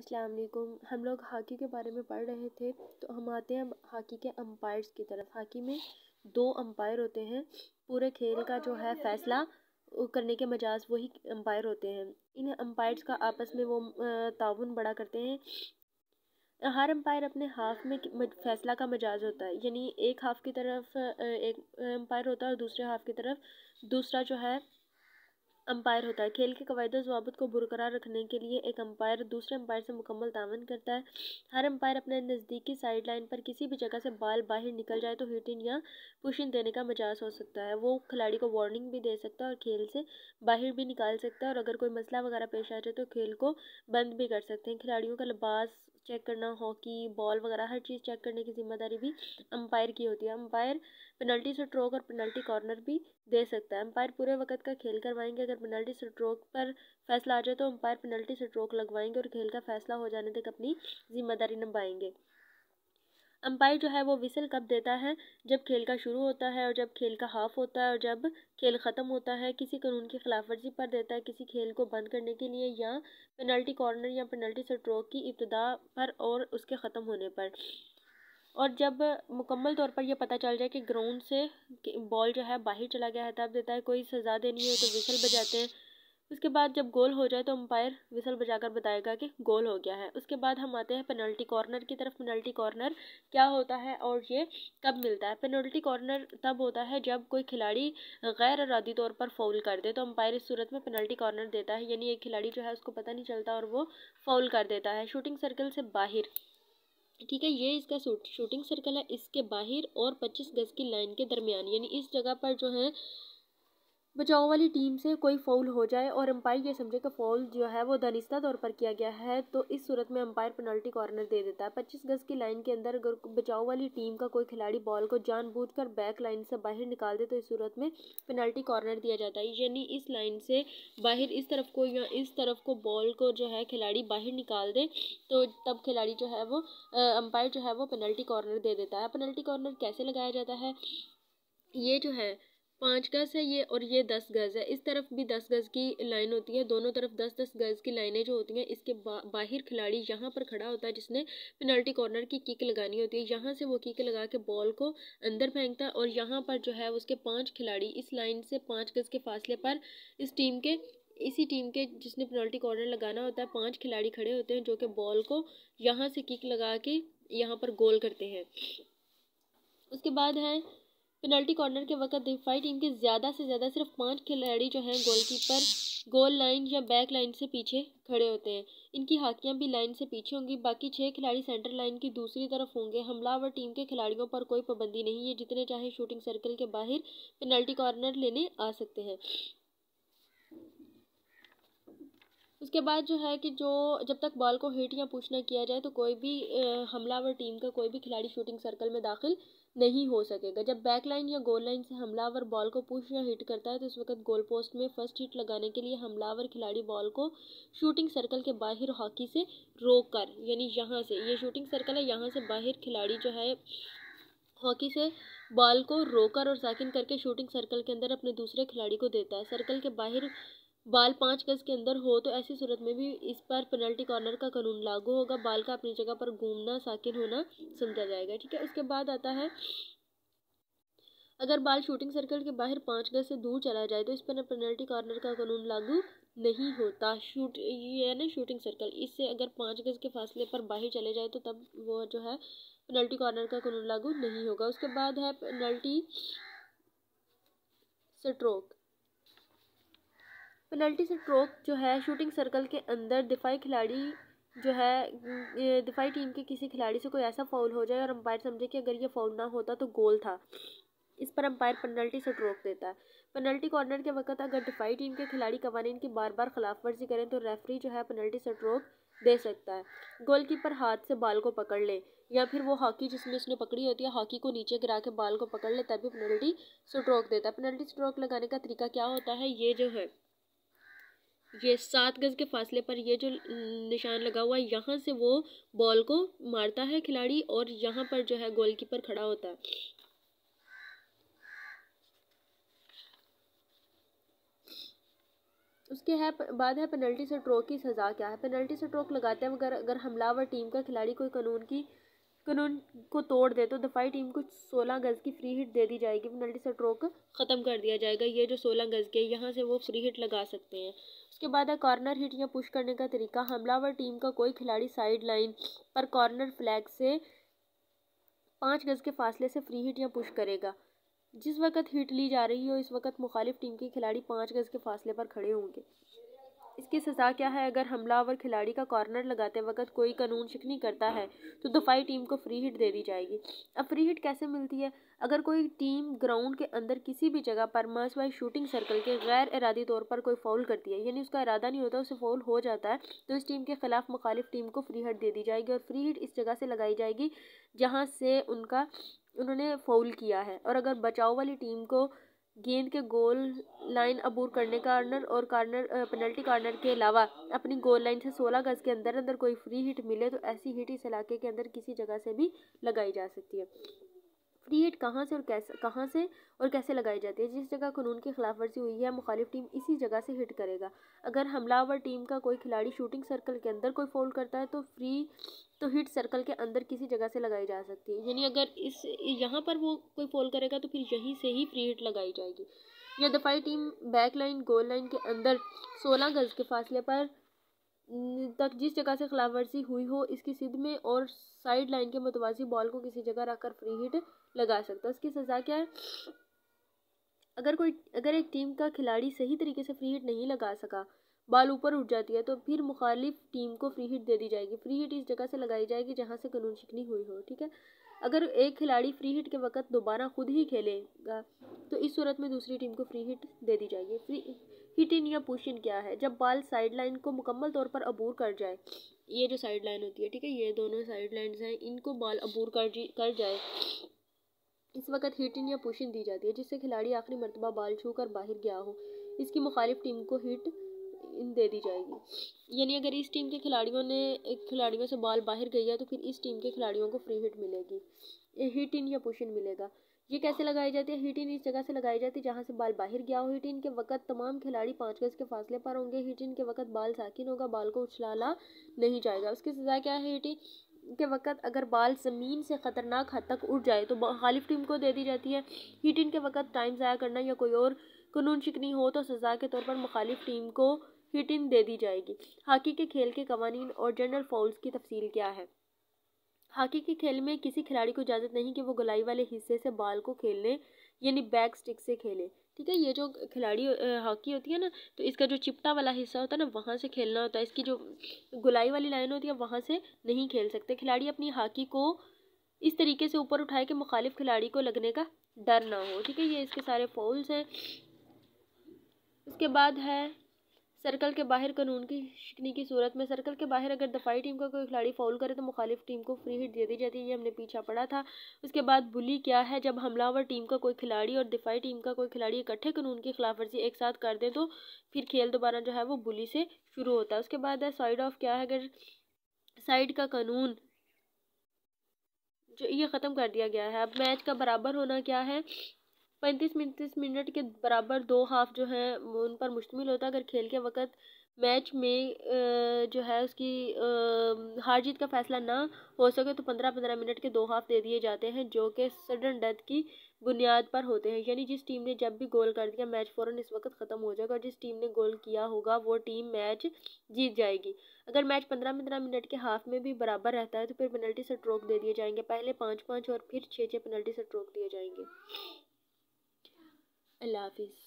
अस्सलाम वालेकुम हम लोग हॉकी के बारे में पढ़ रहे थे तो हम आते हैं हॉकी के अंपायर्स की तरफ हॉकी में दो अंपायर होते हैं पूरे खेल का जो है फैसला करने के मजाज वही अंपायर होते हैं इन अंपायर्स का आपस में वो ताउन बड़ा करते हैं हर अंपायर अपने हाफ में फैसला का मजाज होता है यानी एक हाफ की तरफ एक अंपायर होता है और दूसरे हाफ की तरफ दूसरा जो है अंपायर होता है खेल के कवायद जवाबत को बरकरार रखने के लिए एक अंपायर दूसरे अंपायर से मुकम्मल तावन करता है हर अंपायर अपने नज़दीकी साइड लाइन पर किसी भी जगह से बाल बाहर निकल जाए तो हिटिन या पुशिंग देने का मजाज हो सकता है वो खिलाड़ी को वार्निंग भी दे सकता है और खेल से बाहर भी निकाल सकता है और अगर कोई मसला वगैरह पेश आ जाए तो खेल को बंद भी कर सकते हैं खिलाड़ियों का लिबास चेक करना हॉकी बॉल वगैरह हर चीज़ चेक करने की जिम्मेदारी भी अंपायर की होती है अंपायर पेनल्टी स्ट्रोक और पेनल्टी कॉर्नर भी दे सकता है अंपायर पूरे वक्त का खेल करवाएंगे अगर पेनल्टी स्ट्रोक पर फैसला आ जाए तो अंपायर पेनल्टी स्ट्रोक लगवाएंगे और खेल का फैसला हो जाने तक अपनी जिम्मेदारी निभाएंगे अंपायर जो है वो विसल कब देता है जब खेल का शुरू होता है और जब खेल का हाफ होता है और जब खेल ख़त्म होता है किसी कानून की खिलाफ वर्जी पर देता है किसी खेल को बंद करने के लिए या पेनल्टी कॉर्नर या पेनल्टी स्ट्रोक की इब्तदा पर और उसके ख़त्म होने पर और जब मुकम्मल तौर पर यह पता चल जाए कि ग्राउंड से बॉल जो है बाहर चला गया है तब देता है कोई सज़ा देनी हो तो विसल बजाते हैं उसके बाद जब गोल हो जाए तो अंपायर विसल बजाकर बताएगा कि गोल हो गया है उसके बाद हम आते हैं पेनल्टी कॉर्नर की तरफ पेनल्टी कॉर्नर क्या होता है और ये कब मिलता है पेनल्टी कॉर्नर तब होता है जब कोई खिलाड़ी गैर इरादी तौर पर फ़ाउल कर दे तो अंपायर इस सूरत में पेनल्टी कॉर्नर देता है यानी एक खिलाड़ी जो है उसको पता नहीं चलता और वो फ़ाउल कर देता है शूटिंग सर्कल से बाहर ठीक है ये इसका शूटिंग सर्कल है इसके बाहर और पच्चीस गज़ की लाइन के दरमियान यानी इस जगह पर जो है बचाओ वाली टीम से कोई फ़ाउल हो जाए और अंपायर ये समझे कि फ़ाउल जो है वो धनिस्ता तौर पर किया गया है तो इस सूरत में अंपायर पेनल्टी कॉर्नर दे देता है पच्चीस गज़ की लाइन के अंदर अगर बचाओ वाली टीम का कोई खिलाड़ी बॉल को जानबूझकर बैक लाइन से बाहर निकाल दे तो इस सूरत में पेनल्टी कॉर्नर दिया जाता है यानी इस लाइन से बाहर इस तरफ को या इस तरफ को बॉल को जो है खिलाड़ी बाहर निकाल दे तो तब खिलाड़ी जो है वो अंपायर जो है वो पेनल्टी कॉर्नर दे देता है पेनल्टी कॉर्नर कैसे लगाया जाता है ये जो है पाँच गज़ है ये और ये दस गज़ है इस तरफ भी दस गज़ की लाइन होती है दोनों तरफ दस दस गज़ की लाइनें जो होती हैं इसके बा, बाहर खिलाड़ी यहाँ पर खड़ा होता है जिसने पेनल्टी कॉर्नर की किक लगानी होती है यहाँ से वो किक लगा के बॉल को अंदर फेंकता है और यहाँ पर जो है उसके पाँच खिलाड़ी इस लाइन से पाँच गज़ के फासले पर इस टीम के इसी टीम के जिसने पेनल्टी कॉर्नर लगाना होता है पाँच खिलाड़ी खड़े होते हैं जो कि बॉल को यहाँ से किक लगा के यहाँ पर गोल करते हैं उसके बाद है पेनल्टी कॉर्नर के वक्त दिफाई टीम के ज़्यादा से ज़्यादा सिर्फ पांच खिलाड़ी जो हैं गोलकीपर गोल लाइन या बैक लाइन से पीछे खड़े होते हैं इनकी हाकियाँ भी लाइन से पीछे होंगी बाकी छः खिलाड़ी सेंटर लाइन की दूसरी तरफ होंगे हमलावर टीम के खिलाड़ियों पर कोई पाबंदी नहीं है जितने चाहे शूटिंग सर्कल के बाहर पेनल्टी कॉर्नर लेने आ सकते हैं उसके बाद जो है कि जो जब तक बॉल को हिट या पूछना किया जाए तो कोई भी हमलावर टीम का कोई भी खिलाड़ी शूटिंग सर्कल में दाखिल नहीं हो सकेगा जब बैक लाइन या गोल लाइन से हमलावर बॉल को पुश या हिट करता है तो उस वक्त गोल पोस्ट में फर्स्ट हिट लगाने के लिए हमलावर खिलाड़ी बॉल को शूटिंग सर्कल के बाहर हॉकी से रोक कर यानी यहाँ से ये शूटिंग सर्कल है यहाँ से बाहर खिलाड़ी जो है हॉकी से बॉल को रोकर और साकिन करके शूटिंग सर्कल के अंदर अपने दूसरे खिलाड़ी को देता है सर्कल के बाहर बाल पाँच गज के अंदर हो तो ऐसी सूरत में भी इस पर पेनल्टी कॉर्नर का कानून लागू होगा बाल का अपनी जगह पर घूमना साकिन होना समझा जाएगा ठीक है उसके बाद आता है अगर बाल शूटिंग सर्कल के बाहर पाँच गज से दूर चला जाए तो इस पर पेनल्टी कॉर्नर का कानून लागू नहीं होता शूट ये है ना शूटिंग सर्कल इससे अगर पाँच गज के फासले पर बाहर चले जाए तो तब वो जो है पेनल्टी कॉर्नर का कानून लागू नहीं होगा उसके बाद है पेनल्टी स्ट्रोक पेनल्टी स्ट्रोक जो है शूटिंग सर्कल के अंदर दिफाई खिलाड़ी जो है दिफाई टीम के किसी खिलाड़ी से कोई ऐसा फाउल हो जाए और अंपायर समझे कि अगर ये फाउल ना होता तो गोल था इस पर अंपायर पेनल्टी से देता है पेनल्टी कॉर्नर के वक्त अगर दिफाई टीम के खिलाड़ी कवानीन की बार बार खिलाफ वर्जी करें तो रेफरी जो है पेनल्टी से दे सकता है गोलकीपर हाथ से बाल को पकड़ ले या फिर वो हॉकी जिसमें उसने पकड़ी होती है हॉकी को नीचे गिरा के बाल को पकड़ ले तभी पेनल्टी स्ट्रोक देता है पेनल्टी स्ट्रोक लगाने का तरीका क्या होता है ये जो है ये सात गज़ के फासले पर ये जो निशान लगा हुआ है यहाँ से वो बॉल को मारता है खिलाड़ी और यहाँ पर जो है गोलकीपर खड़ा होता है उसके है बाद है पेनल्टी से ट्रोक की सज़ा क्या है पेनल्टी से ट्रोक लगाते हैं अगर अगर हमलावर टीम का खिलाड़ी कोई कानून की कानून को तोड़ दे तो दफाई टीम को सोलह गज़ की फ्री हिट दे दी जाएगी पेनल्टी स्ट्रोक ख़त्म कर दिया जाएगा ये जो सोलह गज़ के यहाँ से वो फ्री हिट लगा सकते हैं उसके बाद है कॉर्नर हिट या पुश करने का तरीका हमलावर टीम का कोई खिलाड़ी साइड लाइन पर कॉर्नर फ्लैग से पाँच गज़ के फासले से फ्री हिट या पुश करेगा जिस वक्त हिट ली जा रही हो इस वक्त मुखालिफ टीम के खिलाड़ी पाँच गज़ के फासले पर खड़े होंगे इसकी सज़ा क्या है अगर हमलावर खिलाड़ी का कॉर्नर लगाते वक्त कोई कानून शिकनी करता है तो दफाई टीम को फ्री हिट दे दी जाएगी अब फ्री हिट कैसे मिलती है अगर कोई टीम ग्राउंड के अंदर किसी भी जगह पर मर्स वाइज शूटिंग सर्कल के गैर इरादी तौर पर कोई फाउल करती है यानी उसका इरादा नहीं होता उसे फाउल हो जाता है तो इस टीम के खिलाफ मुखालिफ टीम को फ्री हिट दे दी जाएगी और फ्री हिट इस जगह से लगाई जाएगी जहाँ से उनका उन्होंने फाउल किया है और अगर बचाव वाली टीम को गेंद के गोल लाइन अबूर करने कार्नर और कार्नर पेनल्टी कार्नर के अलावा अपनी गोल लाइन से 16 गज के अंदर अंदर कोई फ्री हिट मिले तो ऐसी हिट इस इलाके के अंदर किसी जगह से भी लगाई जा सकती है क्रिएट कहाँ से और कैसे कहाँ से और कैसे लगाई जाती है जिस जगह कानून की खिलाफ वर्जी हुई है मुखालिफ टीम इसी जगह से हिट करेगा अगर हमलावर टीम का कोई खिलाड़ी शूटिंग सर्कल के अंदर कोई फोल्ड करता है तो फ्री तो हिट सर्कल के अंदर किसी जगह से लगाई जा सकती है यानी अगर इस यहाँ पर वो कोई फोल्ड करेगा तो फिर यहीं से ही फ्री हिट लगाई जाएगी यह दफाई team back line goal line के अंदर सोलह गज के फासले पर तक जिस जगह से खिलाफ वर्जी हुई हो इसकी सिद्ध में और साइड लाइन के मुतवाजी बॉल को किसी जगह रखकर फ्री हिट लगा सकता है उसकी सज़ा क्या है अगर कोई अगर एक टीम का खिलाड़ी सही तरीके से फ्री हिट नहीं लगा सका बॉल ऊपर उठ जाती है तो फिर मुखालिफ टीम को फ्री हिट दे दी जाएगी फ्री हिट इस जगह से लगाई जाएगी जहाँ से कानून शिकनी हुई हो ठीक है अगर एक खिलाड़ी फ्री हिट के वक्त दोबारा खुद ही खेलेगा तो इस सूरत में दूसरी टीम को फ्री हिट दे दी जाएगी फ्री हिटिन या पुशिन क्या है जब बाल साइड लाइन को मुकम्मल तौर पर अबूर कर जाए ये जो साइड लाइन होती है ठीक है ये दोनों साइड लाइन हैं इनको बाल अबूर कर जी कर जाए इस वक्त हिटिन या पुशिन दी जाती है जिससे खिलाड़ी आखिरी मरतबा बाल छू कर बाहर गया हो इसकी मुखालिफ टीम को हिट दे दी जाएगी यानी अगर इस टीम के खिलाड़ियों ने खिलाड़ियों से बाल बाहर गई है तो फिर इस टीम के खिलाड़ियों को फ्री हिट मिलेगी हिट इन या पुशिन मिलेगा ये कैसे लगाई जाती है हीटिन इस जगह से लगाई जाती है जहाँ से बाल बाहर गया हो हीटिन के वक्त तमाम खिलाड़ी पाँच गज के फासले पर होंगे हीटिन के वक्त बाल साकिन होगा बाल को उछलाला नहीं जाएगा उसकी सज़ा क्या है हीटिन के वक्त अगर बाल ज़मीन से ख़तरनाक हद तक उठ जाए तो खालिफ टीम को दे दी जाती है हीट इन के वक्त टाइम ज़ाया करना या कोई और कानून शिकनी हो तो सज़ा के तौर पर मुखालिफ टीम को हीटिन दे दी जाएगी हॉकी के खेल के कवानीन और जनरल फाउल्स की तफसील क्या है हॉकी के खेल में किसी खिलाड़ी को इजाज़त नहीं कि वो गलाई वाले हिस्से से बॉल को खेलने यानी बैक स्टिक से खेले ठीक है ये जो खिलाड़ी हॉकी होती है ना तो इसका जो चिपटा वाला हिस्सा होता है ना वहाँ से खेलना होता है इसकी जो गुलाई वाली लाइन होती है वहाँ से नहीं खेल सकते खिलाड़ी अपनी हॉकी को इस तरीके से ऊपर उठाए कि मुखालिफ खिलाड़ी को लगने का डर ना हो ठीक है ये इसके सारे फॉल्स हैं उसके बाद है सर्कल के बाहर कानून की शिकनी की सूरत में सर्कल के बाहर अगर दफाई टीम का कोई खिलाड़ी फाउल करे तो मुखालिफ टीम को फ्री हिट दे दी जाती है ये हमने पीछा पड़ा था उसके बाद बुली क्या है जब हमलावर टीम का कोई खिलाड़ी और दफाई टीम का कोई खिलाड़ी इकट्ठे कानून की खिलाफ वर्जी एक साथ कर दें तो फिर खेल दोबारा जो है वो बुली से शुरू होता है उसके बाद है साइड ऑफ क्या है अगर साइड का कानून जो ये ख़त्म कर दिया गया है अब मैच का बराबर होना क्या है पैंतीस पैंतीस मिनट के बराबर दो हाफ जो है उन पर मुश्तमिल होता है अगर खेल के वक्त मैच में जो है उसकी हार जीत का फैसला ना हो सके तो पंद्रह पंद्रह मिनट के दो हाफ दे दिए जाते हैं जो कि सडन डेथ की बुनियाद पर होते हैं यानी जिस टीम ने जब भी गोल कर दिया मैच फ़ौर इस वक्त ख़त्म हो जाएगा और जिस टीम ने गोल किया होगा वो टीम मैच जीत जाएगी अगर मैच पंद्रह पंद्रह मिनट के हाफ में भी बराबर रहता है तो फिर पेनल्टी स्ट्रोक दे दिए जाएंगे पहले पाँच पाँच और फिर छः छः पेनल्टी स्ट्रोक दिए जाएंगे अल्लाह हाफिज़